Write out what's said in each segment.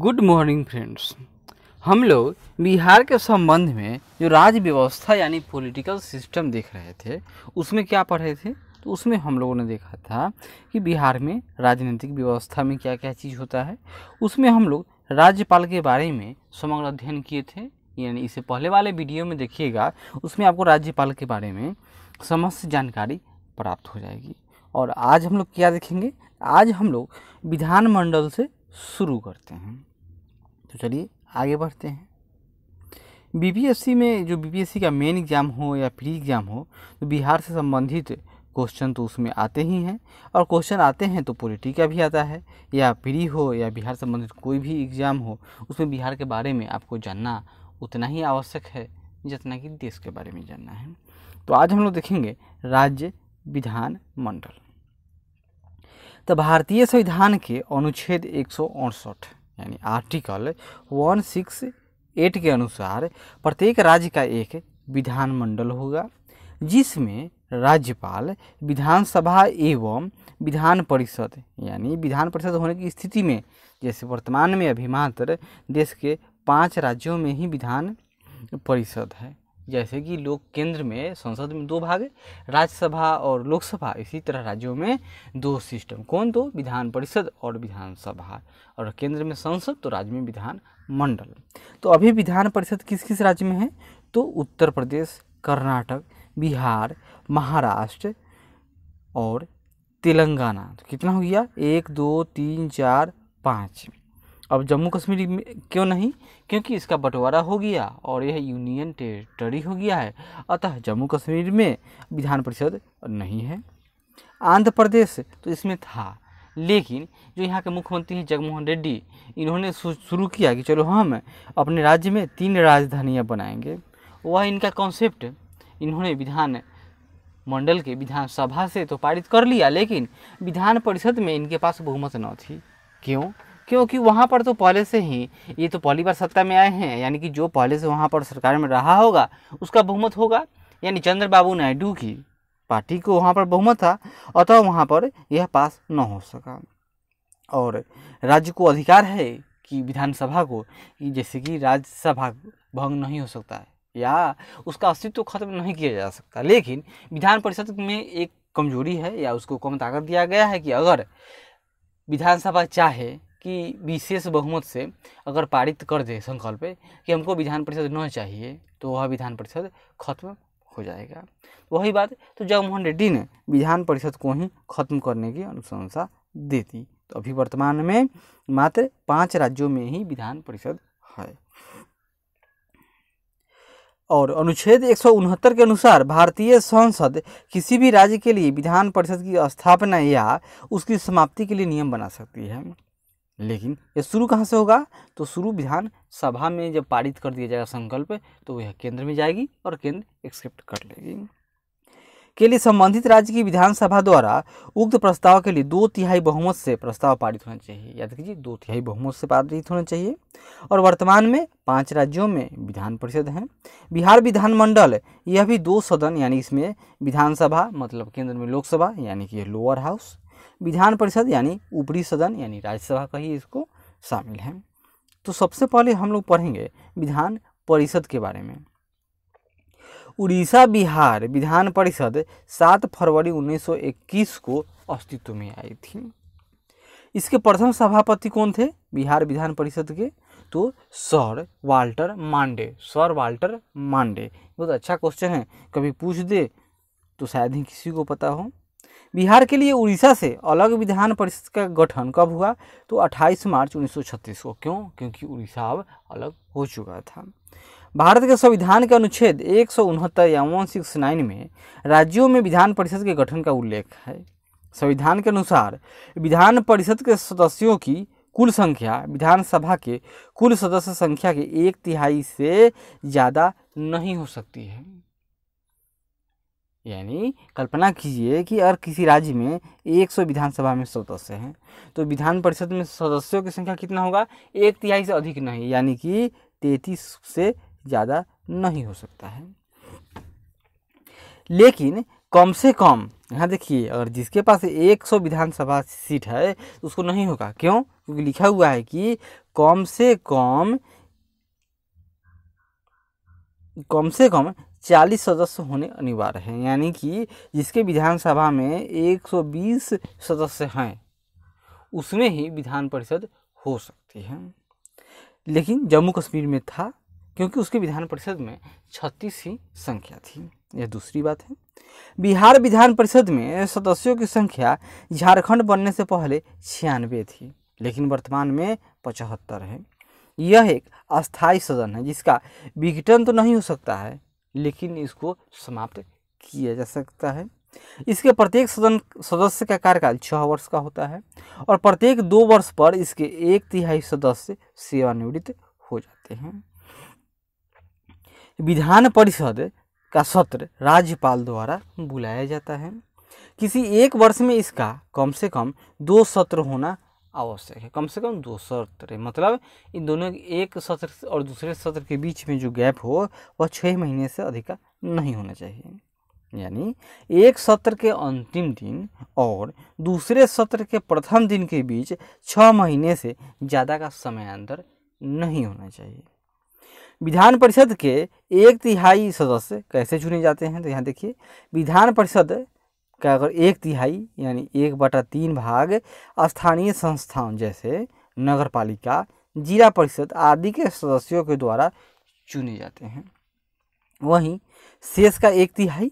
good morning friends हम लोग बिहार के संबंध में जो राज्य व्यवस्था यानी पॉलिटिकल सिस्टम देख रहे थे उसमें क्या पढ़े थे तो उसमें हम लोगों ने देखा था कि बिहार में राजनीतिक व्यवस्था में क्या क्या चीज़ होता है उसमें हम लोग राज्यपाल के बारे में समग्र अध्ययन किए थे यानी इसे पहले वाले वीडियो में देखिएगा उसमें आपको राज्यपाल के बारे में समस्त जानकारी प्राप्त हो जाएगी और आज हम लोग क्या देखेंगे आज हम लोग विधानमंडल से शुरू करते हैं तो चलिए आगे बढ़ते हैं बीपीएससी में जो बीपीएससी का मेन एग्ज़ाम हो या प्री एग्ज़ाम हो तो बिहार से संबंधित क्वेश्चन तो उसमें आते ही हैं और क्वेश्चन आते हैं तो पोलिटी का भी आता है या प्री हो या बिहार संबंधित कोई भी एग्ज़ाम हो उसमें बिहार के बारे में आपको जानना उतना ही आवश्यक है जितना कि देश के बारे में जानना है तो आज हम लोग देखेंगे राज्य विधान मंडल तो भारतीय संविधान के अनुच्छेद एक यानी आर्टिकल 168 के अनुसार प्रत्येक राज्य का एक विधानमंडल होगा जिसमें राज्यपाल विधानसभा एवं विधान परिषद यानी विधान परिषद होने की स्थिति में जैसे वर्तमान में अभी मात्र देश के पांच राज्यों में ही विधान परिषद है जैसे कि लोक केंद्र में संसद में दो भाग है राज्यसभा और लोकसभा इसी तरह राज्यों में दो सिस्टम कौन दो विधान परिषद और विधानसभा और केंद्र में संसद तो राज्य में विधान मंडल तो अभी विधान परिषद किस किस राज्य में है तो उत्तर प्रदेश कर्नाटक बिहार महाराष्ट्र और तेलंगाना तो कितना हो गया एक दो तीन चार पाँच अब जम्मू कश्मीर में क्यों नहीं क्योंकि इसका बंटवारा हो गया और यह यूनियन टेरिटरी हो गया है अतः जम्मू कश्मीर में विधान परिषद नहीं है आंध्र प्रदेश तो इसमें था लेकिन जो यहाँ के मुख्यमंत्री हैं जगमोहन रेड्डी इन्होंने शुरू किया कि चलो हम अपने राज्य में तीन राजधानियाँ बनाएंगे वह इनका कॉन्सेप्ट इन्होंने विधान मंडल के विधानसभा से तो पारित कर लिया लेकिन विधान परिषद में इनके पास बहुमत न थी क्यों क्योंकि वहाँ पर तो पहले से ही ये तो पहली बार सत्ता में आए हैं यानी कि जो पहले से वहाँ पर सरकार में रहा होगा उसका बहुमत होगा यानी चंद्रबाबू नायडू की पार्टी को वहाँ पर बहुमत था अतः वहाँ पर यह पास न हो सका और राज्य को अधिकार है कि विधानसभा को जैसे कि राज्यसभा भंग नहीं हो सकता है या उसका अस्तित्व तो खत्म नहीं किया जा सकता लेकिन विधान परिषद में एक कमजोरी है या उसको कम ताकत दिया गया है कि अगर विधानसभा चाहे की विशेष बहुमत से अगर पारित कर दे संकल्प कि हमको विधान परिषद न चाहिए तो वह विधान परिषद खत्म हो जाएगा वही बात तो जगमोहन रेड्डी ने विधान परिषद को ही खत्म करने की अनुशंसा दे दी तो अभी वर्तमान में मात्र पांच राज्यों में ही विधान परिषद है और अनुच्छेद एक के अनुसार भारतीय संसद किसी भी राज्य के लिए विधान परिषद की स्थापना या उसकी समाप्ति के लिए नियम बना सकती है लेकिन ये शुरू कहाँ से होगा तो शुरू विधान सभा में जब पारित कर दिया जाएगा संकल्प तो वह केंद्र में जाएगी और केंद्र एक्सेप्ट कर लेगी के लिए संबंधित राज्य की विधानसभा द्वारा उक्त प्रस्ताव के लिए दो तिहाई बहुमत से प्रस्ताव पारित होना चाहिए याद कीजिए दो तिहाई बहुमत से पारित होना चाहिए और वर्तमान में पांच राज्यों में विधान परिषद हैं बिहार विधानमंडल यह भी दो सदन यानी इसमें विधानसभा मतलब केंद्र में लोकसभा यानी कि लोअर हाउस विधान परिषद यानी ऊपरी सदन यानी राज्यसभा का ही इसको शामिल है तो सबसे पहले हम लोग पढ़ेंगे विधान परिषद के बारे में उड़ीसा बिहार विधान परिषद सात फरवरी 1921 को अस्तित्व में आई थी इसके प्रथम सभापति कौन थे बिहार विधान परिषद के तो सर वाल्टर मांडे सर वाल्टर मांडे बहुत अच्छा क्वेश्चन है कभी पूछ दे तो शायद ही किसी को पता हो बिहार के लिए उड़ीसा से अलग विधान परिषद का गठन कब हुआ तो 28 मार्च 1936 को क्यों क्योंकि उड़ीसा अब अलग हो चुका था भारत के संविधान के अनुच्छेद एक सौ उनहत्तर या वन सिक्स नाइन में राज्यों में विधान परिषद के गठन का उल्लेख है संविधान के अनुसार विधान परिषद के सदस्यों की कुल संख्या विधानसभा के कुल सदस्य संख्या के एक तिहाई से ज़्यादा नहीं हो सकती है यानी कल्पना कीजिए कि अगर किसी राज्य में 100 विधानसभा में सदस्य हैं तो विधान परिषद में सदस्यों की संख्या कितना होगा एक तिहाई से अधिक नहीं यानी कि तैतीस से ज़्यादा नहीं हो सकता है लेकिन कम से कम यहाँ देखिए अगर जिसके पास 100 विधानसभा सीट है तो उसको नहीं होगा क्यों क्योंकि लिखा हुआ है कि कम से कम कम से कम चालीस सदस्य होने अनिवार्य हैं यानी कि जिसके विधानसभा में 120 सदस्य हैं उसमें ही विधान परिषद हो सकती है लेकिन जम्मू कश्मीर में था क्योंकि उसके विधान परिषद में छत्तीस ही संख्या थी यह दूसरी बात है बिहार विधान परिषद में सदस्यों की संख्या झारखंड बनने से पहले छियानवे थी लेकिन वर्तमान में पचहत्तर है यह एक अस्थायी सदन है जिसका विघटन तो नहीं हो सकता है लेकिन इसको समाप्त किया जा सकता है इसके प्रत्येक सदन सदस्य का कार्यकाल छः वर्ष का होता है और प्रत्येक दो वर्ष पर इसके एक तिहाई सदस्य सेवानिवृत्त हो जाते हैं विधान परिषद का सत्र राज्यपाल द्वारा बुलाया जाता है किसी एक वर्ष में इसका कम से कम दो सत्र होना आवश्यक है कम से कम दो सत्र रहे मतलब इन दोनों एक सत्र और दूसरे सत्र के बीच में जो गैप हो वह छः महीने से अधिक नहीं होना चाहिए यानी एक सत्र के अंतिम दिन और दूसरे सत्र के प्रथम दिन के बीच छः महीने से ज़्यादा का समय अंतर नहीं होना चाहिए विधान परिषद के एक तिहाई सदस्य कैसे चुने जाते हैं तो यहाँ देखिए विधान परिषद क्या अगर एक तिहाई यानी एक बटा तीन भाग स्थानीय संस्थाओं जैसे नगर पालिका जिला परिषद आदि के सदस्यों के द्वारा चुने जाते हैं वहीं शेष का एक तिहाई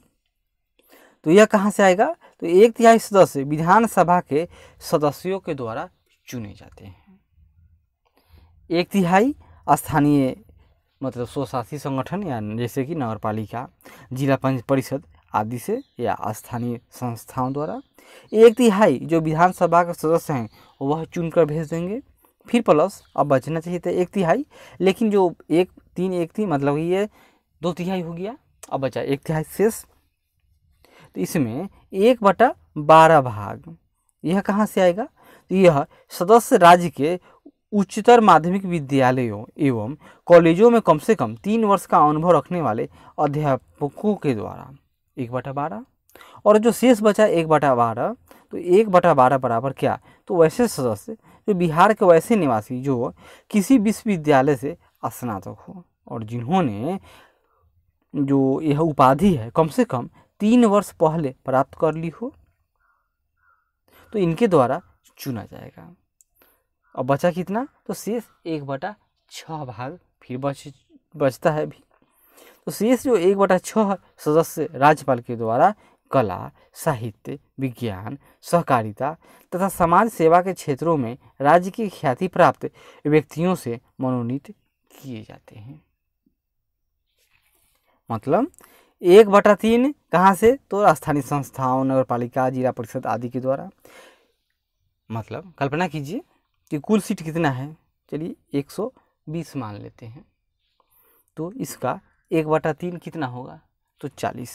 तो यह कहाँ से आएगा तो एक तिहाई सदस्य विधानसभा के सदस्यों के द्वारा चुने जाते हैं एक तिहाई स्थानीय मतलब स्वशासी संगठन या जैसे कि नगर पालिका जिला परिषद आदि से या स्थानीय संस्थाओं द्वारा एक तिहाई जो विधानसभा के सदस्य हैं वह चुनकर भेज देंगे फिर प्लस अब बचना चाहिए था एक तिहाई लेकिन जो एक तीन एक थी मतलब ये दो तिहाई हो गया अब बचा एक तिहाई शेष तो इसमें एक बटा बारह भाग यह कहाँ से आएगा तो यह सदस्य राज्य के उच्चतर माध्यमिक विद्यालयों एवं कॉलेजों में कम से कम तीन वर्ष का अनुभव रखने वाले अध्यापकों के द्वारा एक बटा बारह और जो शेष बचा एक बटा बारह तो एक बटा बारह बराबर क्या तो वैसे सदस्य जो तो बिहार के वैसे निवासी जो किसी विश्वविद्यालय से स्नातक हो और जिन्होंने जो यह उपाधि है कम से कम तीन वर्ष पहले प्राप्त कर ली हो तो इनके द्वारा चुना जाएगा और बचा कितना तो शेष एक बटा छः भाग फिर बच बचता है भी तो शेष जो एक बटा छः सदस्य राज्यपाल के द्वारा कला साहित्य विज्ञान सहकारिता तथा समाज सेवा के क्षेत्रों में राज्य की ख्याति प्राप्त व्यक्तियों से मनोनीत किए जाते हैं मतलब एक बटा तीन कहाँ से तो स्थानीय संस्थाओं नगर पालिका जिला परिषद आदि के द्वारा मतलब कल्पना कीजिए कि कुल सीट कितना है चलिए 120 मान लेते हैं तो इसका एक बटा तीन कितना होगा तो चालीस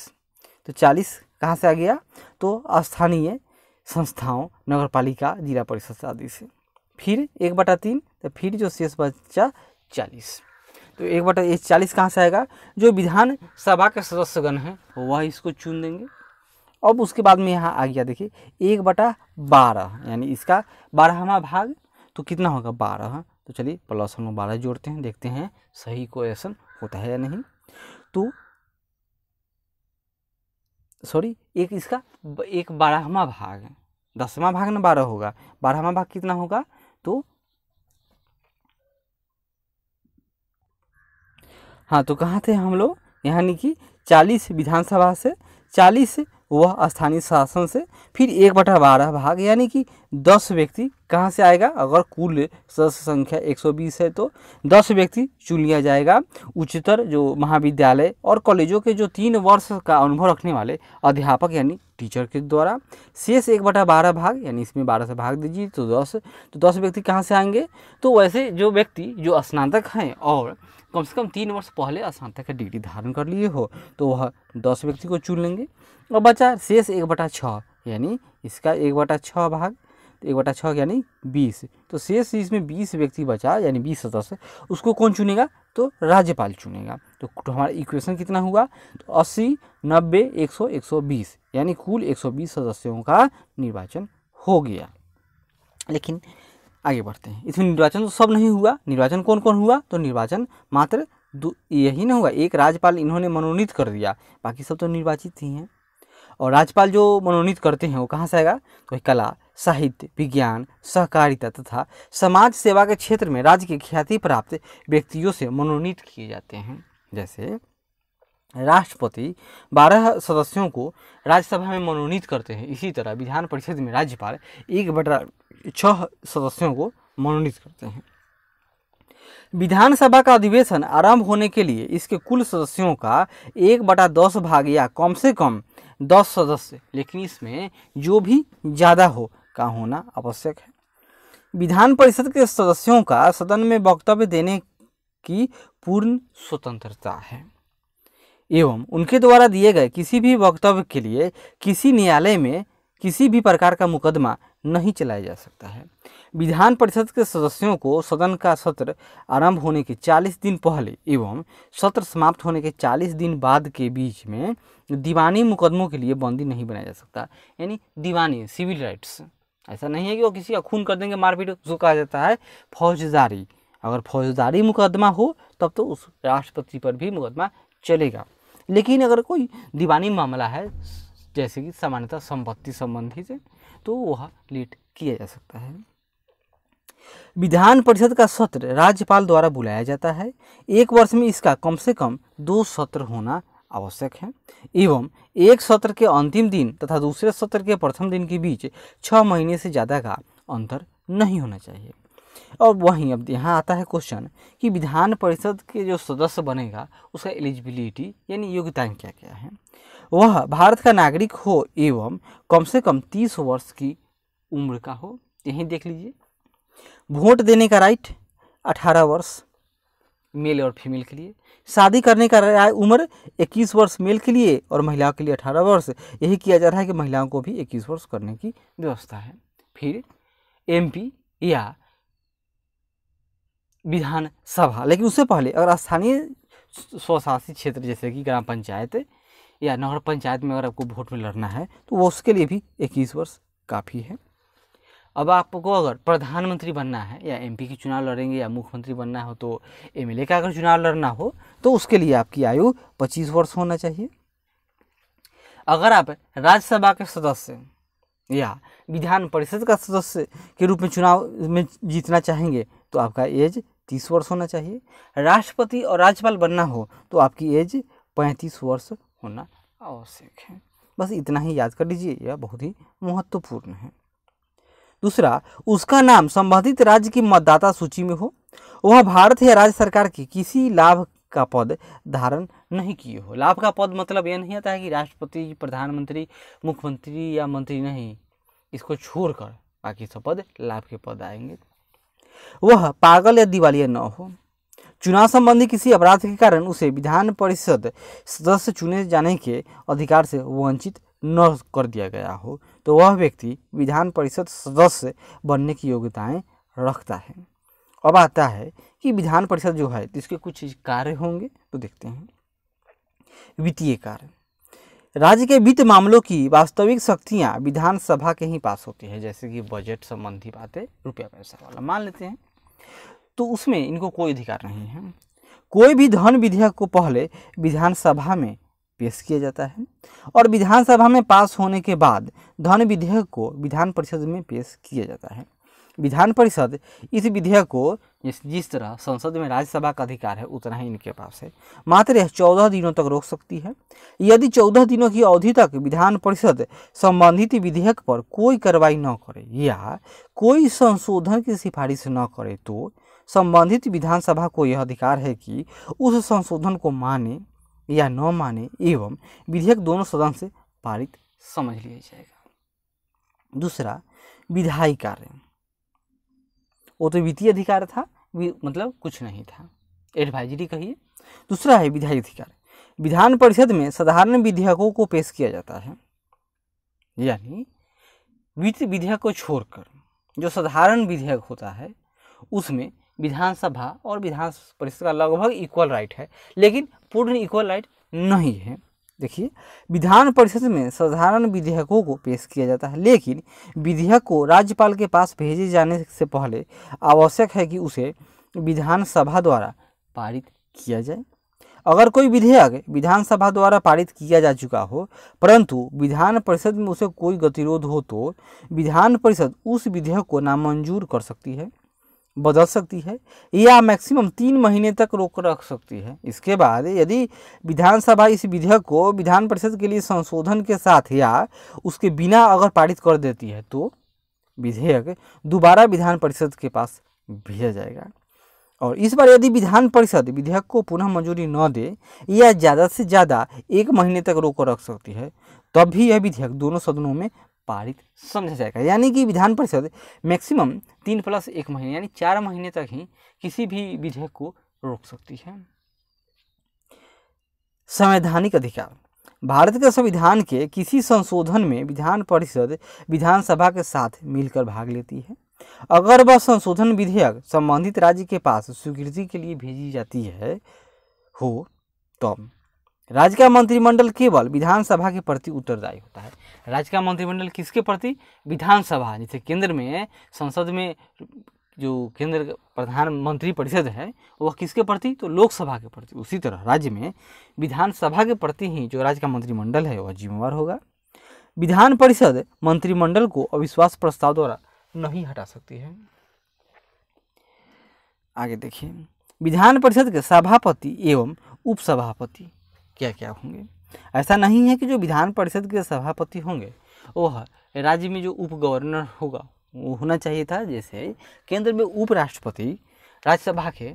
तो चालीस कहाँ से आ गया तो स्थानीय संस्थाओं नगर पालिका जिला परिषद आदि से फिर एक बटा तीन तो फिर जो शेष बच्चा चालीस तो एक बटा एक चालीस कहाँ से आएगा जो विधान सभा के सदस्यगण हैं वह इसको चुन देंगे अब उसके बाद में यहाँ आ गया देखिए एक बटा बारह यानी इसका बारहवा भाग तो कितना होगा बारह तो चलिए प्लस हम लोग बारह जोड़ते हैं देखते हैं सही को होता है या नहीं टू सॉरी एक इसका एक बारहवा भाग दसवा भाग ना बारह होगा बारहवा भाग कितना होगा तो हाँ तो कहाँ थे हम लोग यानी कि चालीस विधानसभा से चालीस वह स्थानीय शासन से फिर एक बटा बारह भाग यानी कि दस व्यक्ति कहाँ से आएगा अगर कुल सदस्य संख्या 120 है तो दस व्यक्ति चुन लिया जाएगा उच्चतर जो महाविद्यालय और कॉलेजों के जो तीन वर्ष का अनुभव रखने वाले अध्यापक यानी टीचर के द्वारा शेष एक बटा बारह भाग यानी इसमें बारह से भाग दीजिए तो दस तो दस व्यक्ति कहाँ से आएंगे तो वैसे जो व्यक्ति जो स्नातक हैं और कम से कम तीन वर्ष पहले स्नातक का डिग्री धारण कर लिए हो तो वह दस व्यक्ति को चुन लेंगे और बचा शेष एक बटा छः यानी इसका एक बटा छः भाग एक बटा छः यानी बीस तो शेष इसमें बीस व्यक्ति बचा यानी बीस सदस्य उसको कौन चुनेगा तो राज्यपाल चुनेगा तो, तो हमारा इक्वेशन कितना हुआ तो अस्सी नब्बे एक सौ एक सौ बीस यानी कुल एक सौ बीस सदस्यों का निर्वाचन हो गया लेकिन आगे बढ़ते हैं इसमें निर्वाचन तो सब नहीं हुआ निर्वाचन कौन कौन हुआ तो निर्वाचन मात्र यही ना हुआ एक राज्यपाल इन्होंने मनोनीत कर दिया बाकी सब तो निर्वाचित ही हैं और राज्यपाल जो मनोनीत करते हैं वो कहाँ से आएगा तो कला साहित्य विज्ञान सहकारिता तथा समाज सेवा के क्षेत्र में राज्य के ख्याति प्राप्त व्यक्तियों से मनोनीत किए जाते हैं जैसे राष्ट्रपति बारह सदस्यों को राज्यसभा में मनोनीत करते हैं इसी तरह विधान परिषद में राज्यपाल एक बटा छः सदस्यों को मनोनीत करते हैं विधानसभा का अधिवेशन आरंभ होने के लिए इसके कुल सदस्यों का एक बटा दस भाग या कम से कम दस सदस्य लेकिन इसमें जो भी ज़्यादा हो का होना आवश्यक है विधान परिषद के सदस्यों का सदन में वक्तव्य देने की पूर्ण स्वतंत्रता है एवं उनके द्वारा दिए गए किसी भी वक्तव्य के लिए किसी न्यायालय में किसी भी प्रकार का मुकदमा नहीं चलाया जा सकता है विधान परिषद के सदस्यों को सदन का सत्र आरंभ होने के 40 दिन पहले एवं सत्र समाप्त होने के 40 दिन बाद के बीच में दीवानी मुकदमों के लिए बंदी नहीं बनाया जा सकता यानी दीवानी सिविल राइट्स ऐसा नहीं है कि वो किसी का खून कर देंगे मारपीट उसको कहा जाता है फौजदारी अगर फौजदारी मुकदमा हो तब तो उस राष्ट्रपति पर भी मुकदमा चलेगा लेकिन अगर कोई दीवानी मामला है जैसे कि सामान्यतः संपत्ति संबंधी से तो वह लेट किया जा सकता है विधान परिषद का सत्र राज्यपाल द्वारा बुलाया जाता है एक वर्ष में इसका कम से कम दो सत्र होना आवश्यक है एवं एक सत्र के अंतिम दिन तथा दूसरे सत्र के प्रथम दिन के बीच छः महीने से ज़्यादा का अंतर नहीं होना चाहिए और वहीं अब यहाँ आता है क्वेश्चन कि विधान परिषद के जो सदस्य बनेगा उसका एलिजिबिलिटी यानी योग्यता क्या क्या है वह भारत का नागरिक हो एवं कम से कम तीस वर्ष की उम्र का हो यहीं देख लीजिए वोट देने का राइट अठारह वर्ष मेल और फीमेल के लिए शादी करने का रहा है उम्र 21 वर्ष मेल के लिए और महिलाओं के लिए 18 वर्ष यही किया जा रहा है कि महिलाओं को भी 21 वर्ष करने की व्यवस्था है फिर एमपी या विधानसभा लेकिन उससे पहले अगर स्थानीय स्वशासित क्षेत्र जैसे कि ग्राम पंचायत या नगर पंचायत में अगर आपको वोट में लड़ना है तो वो उसके लिए भी इक्कीस वर्ष काफ़ी है अब आपको अगर प्रधानमंत्री बनना है या एमपी की चुनाव लड़ेंगे या मुख्यमंत्री बनना हो तो एमएलए का अगर चुनाव लड़ना हो तो उसके लिए आपकी आयु 25 वर्ष होना चाहिए अगर आप राज्यसभा के सदस्य या विधान परिषद का सदस्य के रूप में चुनाव में जीतना चाहेंगे तो आपका एज तीस वर्ष होना चाहिए राष्ट्रपति और राज्यपाल बनना हो तो आपकी एज पैंतीस वर्ष होना आवश्यक है बस इतना ही याद कर लीजिए यह बहुत ही महत्वपूर्ण है दूसरा उसका नाम संबंधित राज्य की मतदाता सूची में हो वह भारत या राज्य सरकार की किसी लाभ का पद धारण नहीं किए हो लाभ का पद मतलब यह नहीं आता है कि राष्ट्रपति प्रधानमंत्री मुख्यमंत्री या मंत्री नहीं इसको छोड़कर बाकी सब पद लाभ के पद आएंगे वह पागल या दिवालिया न हो चुनाव संबंधी किसी अपराध के कारण उसे विधान परिषद सदस्य चुने जाने के अधिकार से वंचित न कर दिया गया हो तो वह व्यक्ति विधान परिषद सदस्य बनने की योग्यताएं रखता है अब आता है कि विधान परिषद जो है तो इसके कुछ कार्य होंगे तो देखते हैं वित्तीय कार्य राज्य के वित्त मामलों की वास्तविक शक्तियाँ विधानसभा के ही पास होती है जैसे कि बजट संबंधी बातें रुपया पैसा वाला मान लेते हैं तो उसमें इनको कोई अधिकार नहीं है कोई भी धन विधेयक को पहले विधानसभा में पेश किया जाता है और विधानसभा में पास होने के बाद धन विधेयक को विधान परिषद में पेश किया जाता है विधान परिषद इस विधेयक को जिस जिस तरह संसद में राज्यसभा का अधिकार है उतना ही इनके पास है मात्र यह चौदह दिनों तक रोक सकती है यदि चौदह दिनों की अवधि तक विधान परिषद संबंधित विधेयक पर कोई कार्रवाई न करे या कोई संशोधन की सिफारिश न करे तो संबंधित विधानसभा को यह अधिकार है कि उस संशोधन को माने या न माने एवं विधेयक दोनों सदन से पारित समझ लिया जाएगा दूसरा विधायी कार्य वो तो वित्तीय अधिकार था मतलब कुछ नहीं था एडवाइजरी कहिए दूसरा है विधायी अधिकार विधान परिषद में साधारण विधेयकों को पेश किया जाता है यानी वित्त विधेयक को छोड़कर जो साधारण विधेयक होता है उसमें विधानसभा और विधान परिषद का लगभग इक्वल राइट है लेकिन पूर्ण इक्वल राइट नहीं है देखिए विधान परिषद में साधारण विधेयकों को पेश किया जाता है लेकिन विधेयक को राज्यपाल के पास भेजे जाने से पहले आवश्यक है कि उसे विधानसभा द्वारा पारित किया जाए अगर कोई विधेयक विधानसभा द्वारा पारित किया जा चुका हो परंतु विधान परिषद में उसे कोई गतिरोध हो तो विधान परिषद उस विधेयक को नामंजूर कर सकती है बदल सकती है या मैक्सिमम तीन महीने तक रोक रख सकती है इसके बाद यदि विधानसभा इस विधेयक को विधान परिषद के लिए संशोधन के साथ या उसके बिना अगर पारित कर देती है तो विधेयक दोबारा विधान परिषद के पास भेजा जाएगा और इस बार यदि विधान परिषद विधेयक को पुनः मंजूरी न दे या ज़्यादा से ज़्यादा एक महीने तक रोक रख सकती है तब भी यह विधेयक दोनों सदनों में पारित समझा जाएगा यानी कि विधान परिषद मैक्सिमम तीन प्लस एक महीने यानी चार महीने तक ही किसी भी विधेयक को रोक सकती है संवैधानिक अधिकार भारत के संविधान के किसी संशोधन में विधान परिषद विधानसभा के साथ मिलकर भाग लेती है अगर वह संशोधन विधेयक संबंधित राज्य के पास स्वीकृति के लिए भेजी जाती है हो तो राज्य का मंत्रिमंडल केवल विधानसभा के प्रति उत्तरदायी होता है राज्य का मंत्रिमंडल किसके प्रति विधानसभा जैसे केंद्र में संसद में जो केंद्र प्रधानमंत्री परिषद है वह किसके प्रति तो लोकसभा के प्रति उसी तरह राज्य में विधानसभा के प्रति ही जो राज्य का मंत्रिमंडल है वह जिम्मेवार होगा विधान परिषद मंत्रिमंडल को अविश्वास प्रस्ताव द्वारा नहीं हटा सकती है आगे देखिए विधान परिषद के सभापति एवं उपसभापति क्या क्या होंगे ऐसा नहीं है कि जो विधान परिषद के सभापति होंगे वह राज्य में जो उप गवर्नर होगा वो होना चाहिए था जैसे केंद्र में उपराष्ट्रपति राज्यसभा के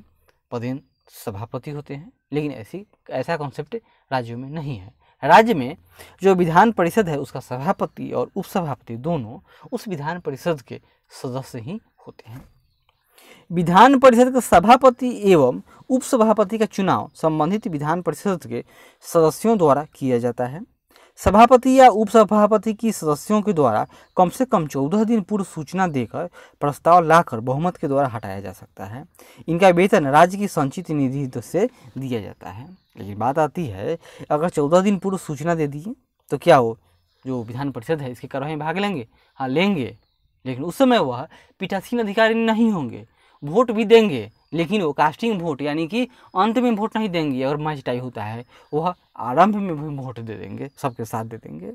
पदेन सभापति होते हैं लेकिन ऐसी ऐसा कॉन्सेप्ट राज्यों में नहीं है राज्य में जो विधान परिषद है उसका सभापति और उपसभापति दोनों उस विधान परिषद के सदस्य ही होते हैं विधान परिषद के सभापति एवं उपसभापति का चुनाव संबंधित विधान परिषद के सदस्यों द्वारा किया जाता है सभापति या उपसभापति की सदस्यों के द्वारा कम से कम चौदह दिन पूर्व सूचना देकर प्रस्ताव लाकर बहुमत के द्वारा हटाया जा सकता है इनका वेतन राज्य की संचित निधि तो से दिया जाता है लेकिन बात आती है अगर चौदह दिन पूर्व सूचना दे दिए तो क्या हो जो विधान परिषद है इसकी कार्रवाई भाग लेंगे हाँ लेंगे लेकिन उस समय वह पीठासीन अधिकारी नहीं होंगे वोट भी देंगे लेकिन वो कास्टिंग वोट यानी कि अंत में वोट नहीं देंगे अगर मैच टाई होता है वह आरंभ में भी वोट दे देंगे सबके साथ दे देंगे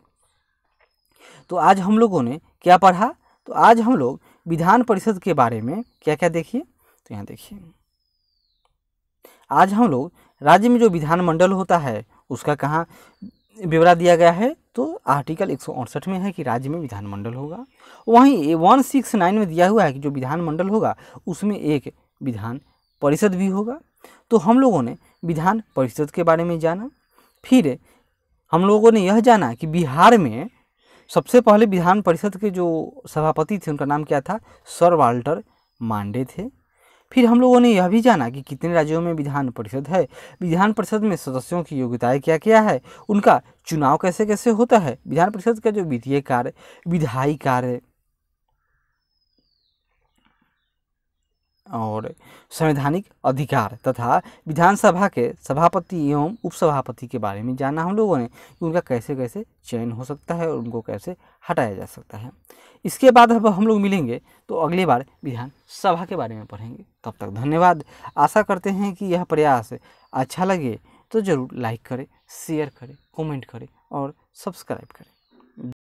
तो आज हम लोगों ने क्या पढ़ा तो आज हम लोग विधान परिषद के बारे में क्या क्या देखिए तो यहाँ देखिए आज हम लोग राज्य में जो विधानमंडल होता है उसका कहाँ विवरा दिया गया है तो आर्टिकल एक में है कि राज्य में विधानमंडल होगा वहीं वन सिक्स नाइन में दिया हुआ है कि जो विधानमंडल होगा उसमें एक विधान परिषद भी होगा तो हम लोगों ने विधान परिषद के बारे में जाना फिर हम लोगों ने यह जाना कि बिहार में सबसे पहले विधान परिषद के जो सभापति थे उनका नाम क्या था सर वाल्टर मांडे थे फिर हम लोगों ने यह भी जाना कि कितने राज्यों में विधान परिषद है विधान परिषद में सदस्यों की योग्यताएं क्या क्या है उनका चुनाव कैसे कैसे होता है विधान परिषद का जो वित्तीय कार्य विधायी कार्य और संवैधानिक अधिकार तथा विधानसभा के सभापति एवं उपसभापति के बारे में जाना हम लोगों ने कि उनका कैसे कैसे चयन हो सकता है और उनको कैसे हटाया जा सकता है इसके बाद अब हम लोग मिलेंगे तो अगले बार विधानसभा के बारे में पढ़ेंगे तब तक धन्यवाद आशा करते हैं कि यह प्रयास अच्छा लगे तो ज़रूर लाइक करें शेयर करें कॉमेंट करें और सब्सक्राइब करें